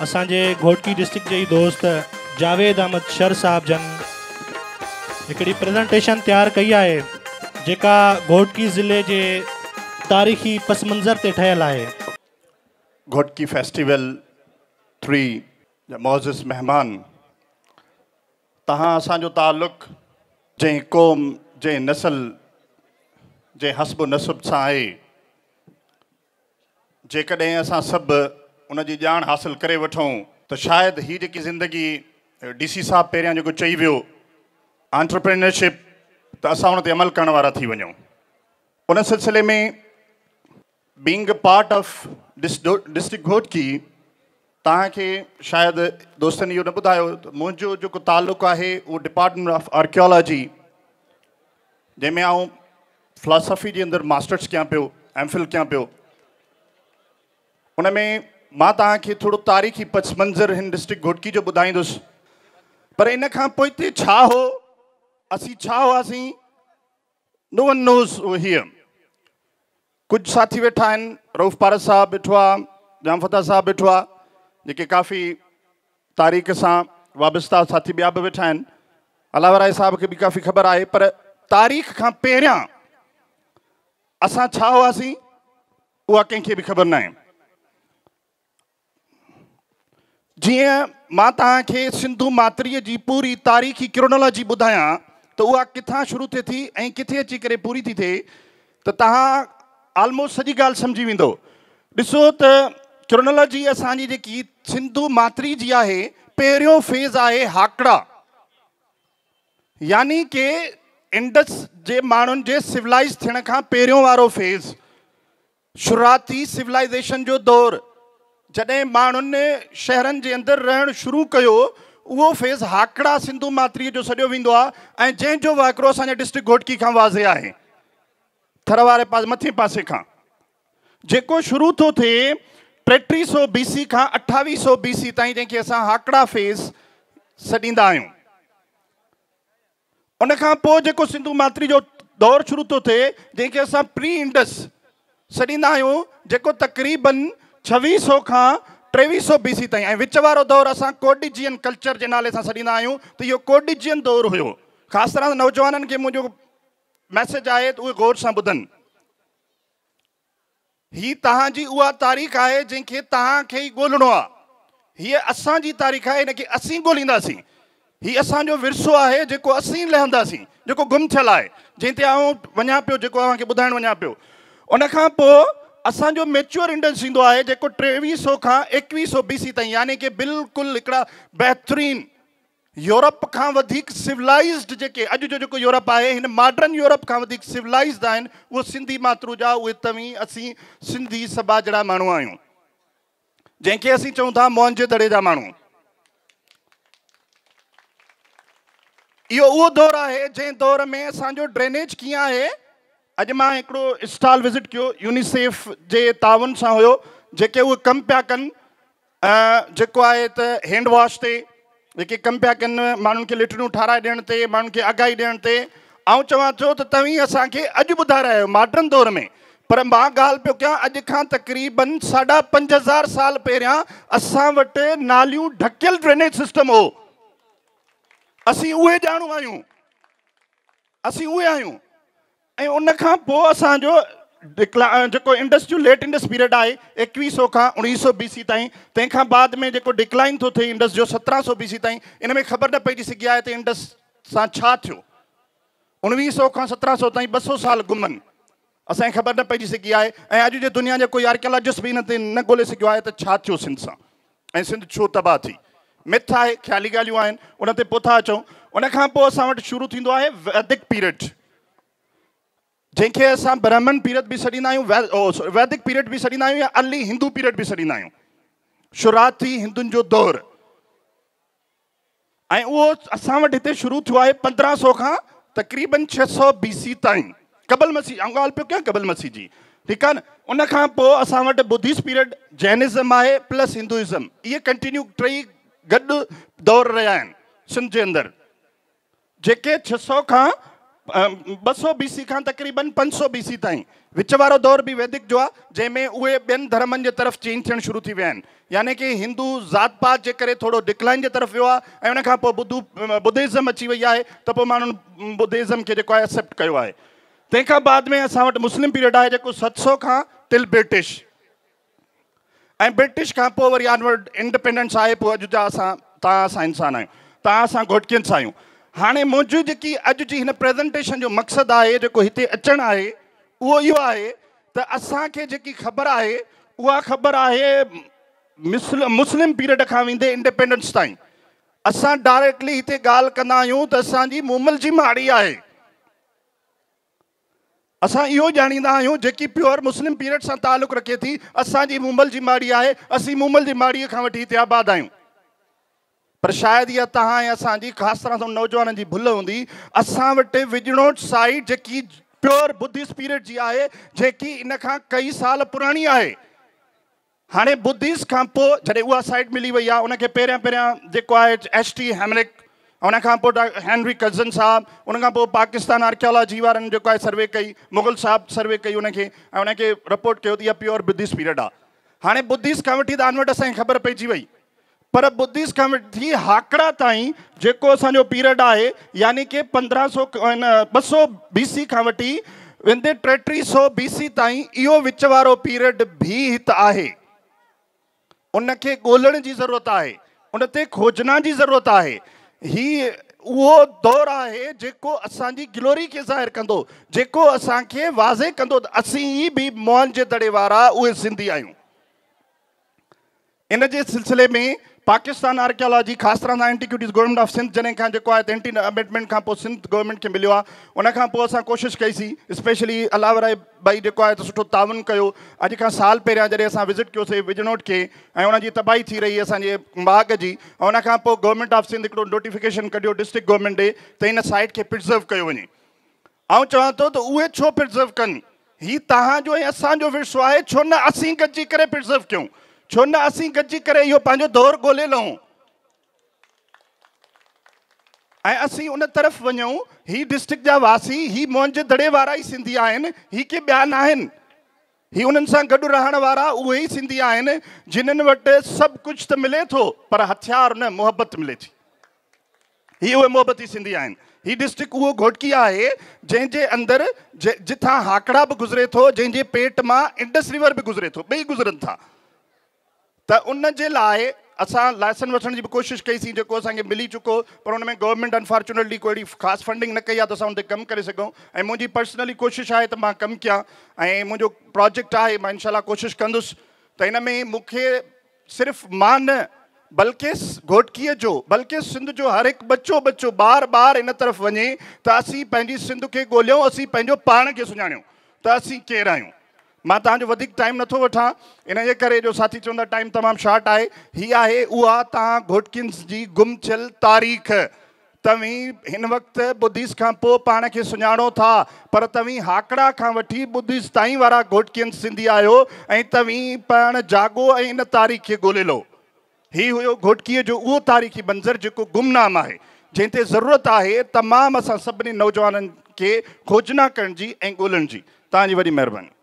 असांजे घोटकी डिस्ट्रिक्ट जे दोस्त जावेद अहमद शर साहब जन एक प्रेज़ेंटेशन तैयार कई है जेका घोटकी ज़िले के तारीख़ी पस मंज़र ते ठहियलु आहे घोटकी फेस्टिवल थ्री मोज़िस महिमान तव्हां असांजो तालुक़ु जंहिं क़ौम जै नसल जै हसब नसब से आहे जेकॾहिं असां उनकी जान हासिल करे वठूं त शायदि हीअ जेकी ज़िंदगी डी सी साहिबु पहिरियां जेको चई वो आंट्रप्रेनरशिप तो असां हुन अमल करा थी वञूं उन सिलसिले में being part of district Ghotki तायद शायदि यो इहो न ॿुधायो त मुंहिंजो जेको तालुक़ु आहे उहो डिपार्टमेंट ऑफ आर्क्योलॉजी जैमें आउं फ़िलासफ़ी के अंदर मास्टर्स क्या पियो एम फिल कयां पियो उन में मां तव्हांखे थोरो तारीख़ी पच मंज़र हिन डिस्ट्रिक्ट घोटकी जो ॿुधाईंदुसि पर इन खां पोइ हिते छा हो असीं छा हुआसीं नो वन नोज़ हीअ कुछ साथी वेठा आहिनि रऊफ़ पारस साहब ॿिठो आहे जामफ़ता साहिबु ॿिठो आहे जेके काफ़ी तारीख़ सां वाबस्ता साथी ॿिया बि वेठा आहिनि अलावा राय साहिब खे बि काफ़ी ख़बर आहे पर तारीख़ खां पहिरियां असां छा हुआसीं उहा कंहिंखे बि ख़बर न आहे जीअं मां तव्हांखे सिंधू मातरीअ जी पूरी तारीख़ी क्रोनोलॉजी ॿुधायां तो उहा किथां शुरू थिए थी ऐं किथे अची करे पूरी थी थे त तव्हां ऑलमोस्ट सॼी ॻाल्हि सम्झी वेंदो ॾिसो त क्रोनोलॉजी असानी जी सिंधु मातरी जी आहे पहिरियों फेज़ है हाकड़ा यानी कि इंडस जे माण्हुनि जे सिविलाइज़ थियण खां पहिरियों फेज़ शुरुआती सिविलाइज़ेशन जो दौरु जॾहिं माण्हुनि शहर के अंदर रहणु शुरू कयो उहो फेज़ हाकड़ा सिंधु मात्री जो सॼो वेंदो आहे ऐं जंहिंजो वाकिरो डिस्ट्रिक्ट घोटकी का वाज़े है थरवारे पास मथे पासे खां जेको शुरू तो थे टेटीह सौ बी सी खां अठावीह सौ बी सी ताईं जंहिंखे हाकड़ा फेज़ सॾींदा आहियूं उन खां पोइ जेको जो दौर शुरू तो थे जैसे अस प्री इंडस सॾींदा जो तक़रीबन छवीह खां टेवीह सौ बी सी ताईं ऐं विच वारो दौरु कोडिजियन कल्चर के नाले से छींदा आहियूं त इहो कोडिजियन दौर हो खास तरह नौजवान के मुंहिंजो मैसेज आए तो गौर से बुधन ही तव्हांजी उहा तारीख़ है जंहिंखे तव्हांखे ई ॻोल्हणो आहे तारीख़ है हिनखे असीं ॻोल्हींदासीं हीउ असांजो विरसो है जो असीं लहंदासीं जेको गुम थियल है जैसे ते आउं पो पियो जेको तव्हांखे ॿुधाइणु वञा पियो असांजो मेच्योर इंडेक्स ईंदो आहे जेको सौ का एक्वी सौ बी सी ताईं यानी की बिल्कुलु बेहतरीन यूरोप का वधीक सिविलाइज़्ड जेके अॼु जो यूरोप है हिन मॉडर्न यूरोप का वधीक सिविलाइज़्ड वो सिंधी मातृ जा उहे तव्हीं असीं सिंधी सभा जहिड़ा माण्हू आहियूं जंहिंखे असीं चऊं था मुंहिंजे दड़े जा माण्हू इहो उहो दौरु आहे जंहिं दौर में असो ड्रेनेज कीअं आहे अज मां हिकिड़ो स्टाल विज़िट कयो यूनिसेफ के तावन से हुयो जेके उहे कम पा कन जो आहे त हैंड वॉश ते जेके कमु पिया कनि माण्हुनि खे लिटरूं ठाराए ॾियण ते माण्हुनि खे अगाई ॾियण अज ऐं चवां मॉडर्न दौर में पर मां ॻाल्हि क्या अज का तक़रीबन साढा पंज हज़ार साल पहिरियां अस नाल नालियूं ड्रेनेज सिसटम हो असीं उहे ॼाणू आहियूं असीं उहे ऐं उनखां पोइ असांजो डिक्ला लेट इंडस पीरियड है एकवीह सौ का उणिवीह सौ बी सी ताईं बाद में जेको डिक्लाइन थो थिए इंडस जो सत्रहं सौ बीसी तीन इन में ख़बर न पइजी सी आहे त इंडस सां छा थियो सौ खां सत्रहं सौ तीन ॿ सौ साल गुमनि असांखे ख़बर न पइजी सघी आहे ऐं अॼु दुनिया जो कोई आर्कियोलॉजिस्ट बि हिन न ॻोल्हे सघियो आहे त सिंध सां सिंध छो तबाह थी मिथ आहे ख़्याली ॻाल्हियूं उन ते पोइ था अचूं उनखां शुरू थींदो आहे वैदिक पीरियड जैसे अस ब्राह्मण पीरियड बि सॾींदा आहियूं वैदिक पीरियड भी सॾींदा आहियूं या अली हिंदू पीरियड भी छड़ी आहियूं शुरूआति थी जो दौर ऐं उहो असां शुरू थियो पंद्रह सौ का तक़रीबन छह सौ बी सी कबल मसीह ऐं ॻाल्हि पियो कबल मसीह की ठीकु आहे उन खां पोइ पीरियड जैनिज्म आहे प्लस हिंदुइज़म ये कंटिन्यू टई गॾु दौर रहा सिंध के अंदर जेके छह सौ का ॿ सौ बी सी खां तक़रीबन पंज सौ बी सी ताईं विच दौर भी वैदिक जो आहे जंहिंमें उहे धर्म के तरफ़ चेंज थियणु शुरू थी विया आहिनि यानी की हिंदू ज़ात पात के करे थोरो डिक्लाइन के तरफ़ वियो उन ऐं बुद्धिज्म अची वही है त पोइ माण्हुनि बुधिज़म खे एक्सेप्ट कयो आहे बाद में अस मुस्लिम पीरियड आहे जेको सत सौ का टिल ब्रिटिश ए ब्रिटिश का वो वरी इंडिपेंडेंस आए पोइ जहाँ जा असां तव्हां इंसान आहियूं तव्हां असां घोटकियुनि हाँ मुंहिंजी जी अज की इन प्रेज़ेंटेशन जो मकसद है जो इतने अचणु है उहो यो है त असांखे जेकी ख़बर आहे उहा ख़बर आहे मुस्लिम मुस्लिम पीरियड का वेंदे इंडिपेंडेंस ताईं असां डायरेक्टली हिते ॻाल्हि कंदा आहियूं त मोमल जी माड़ी है असां इहो ॼाणींदा आहियूं प्योर मुस्लिम पीरियड से ताल्लुक रखे थी असांजी मूमल जी माड़ी है असीं मूमल की माड़ी का वही हिते आबाद आहियूं पर शायद इहा तव्हां ऐं असांजी तरह से नौजवान की भुल होंगी असां वटि विझणो साइट जेकी प्योर बुद्धी स्पिरिट जी आहे जेकी इन खां कई साल पुरानी है हाँ बुद्धिस का पोइ जॾहिं साइट मिली वही आहे उनखे पहिरियां पहिरियां जेको आहे एच टी हेमरिक उन खां कज़न साहब उन पाकिस्तान आर्कियोलॉजी वन जेको आहे सर्वे कई मुग़ल साहब सर्वे कई उनके ऐं रिपोर्ट किया त प्योर बुद्धिस्ट पीरियड आहे हाँ बुद्धिस्ट का वी त आन वटि असांखे ख़बर पइजी वई पर बुद्धिस कमेटी हाकड़ा ताईं जेको असांजो पीरियड है यानी कि पंद्रह सौ ॿ सौ बी सी खां वठी वेंदे टेटीह सौ बी सी ताईं इहो विच पीरियड भी हित है उनखे ॻोल्हण जी ज़रूरत है उन ते खोजना जी ज़रूरत है हीउ उहो दौरु आहे जेको असांजी गिलोरी खे ज़ाहिर कंदो जेको असांखे वाज़े कह असीं भी मोहन जे दड़े वारा उहे सिंधी आहियूं इन सिलसिले में पाकिस्तान आर्कियोलॉजी खास तरह सां एंटीक्यूटीज़ गवर्नमेंट ऑफ सिंध जॾहिं खां जेको एंटी अमेंडमेंट का सिंध गवर्नमेंट खे मिलो आहे उन खां पोइ असां स्पेशली अलावराए भाई जो है त सुठो तावन कयो अॼु खां साल पहिरियां जॾहिं असां विज़िट किया विजनोट के ऐं तबाही थी रही असांजे बाग जी ऐं गवर्नमेंट ऑफ सिंध एक नोटिफिकेशन कढियो डिस्ट्रिक्ट गवर्नमेंट ॾे त हिन साइट खे प्रिज़र्व कयो वञे ऐं चवां थो त छो प्रिज़र्व कनि हीउ तव्हांजो ऐं असांजो विर्सो छो न असीं गॾिजी करे प्रिज़र्व क्यों छो न असीं गॾिजी करे इहो दौर गोल्हे लहूं ऐं उन तरफ़ वञूं ही डिस्ट्रिक्ट जा वासी ही मुंहिंजे दड़े वारा ई सिंधी आहिनि ही के बया न उन ही उन्हनि सां गॾु रहण वारा उहे ई सिंधी आहिनि जिन्हनि वटि सभु कुझु त मिले तो पर हथियार न मुहबत मिले थी उ उहे मुहबती सिंधी आहिनि ही डिस्ट्रिक्ट उहो घोटकी है जैसे अंदर जिथा हाकड़ा भी गुज़रे तो जैसे पेट में इंडस रिवर भी गुज़रे थो ॿई गुज़रनि था तो उन लाइ असां लाइसेंस वठण जी बि कोशिशि कईसीं जेको असांखे मिली चुको पर उनमें गवर्नमेंट अनफॉर्चुनेटली कोई ख़ासि फंडिंग न कई आहे त असां हुन ते कमु करे सघूं पर्सनली कोशिश है त मां कमु कयां ऐं प्रोजेक्ट है मां इनशाला कोशिशि कंदुसि त हिन में मूंखे सिर्फ़ु न बल्कि घोटकी जो बल्कि सिंध जो हर एक बचो बच्चो बार बार इन तरफ़ वे तो असीं पंहिंजी सिंध खे ॻोल्हियूं असीं पंहिंजो पाण खे सुञाणियूं त असीं केरु मैं तुम टाइम नथो वठां इनजे जो साथी चवंदा टाइम तमाम शॉर्ट आहे हीअ आहे उहा तव्हां घोटकिन्स जी गुम थियल तारीख़ तव्हीं हिन वक़्तु ॿुधीस खां पोइ पाण था पर तभी हाकड़ा का वी ॿुधीस तारा वारा सिंधी आहियो ऐं तव्हीं जागो इन तारीख़ के ॻोल्हे लो हीउ हुयो घोटकीअ जो उहो तारीख़ी मंज़र जो गुमनाम है जंहिं ज़रूरत है तमाम असि नौजवान के खोजना करण की ऐं ॻोल्हण जी तव्हांजी वॾी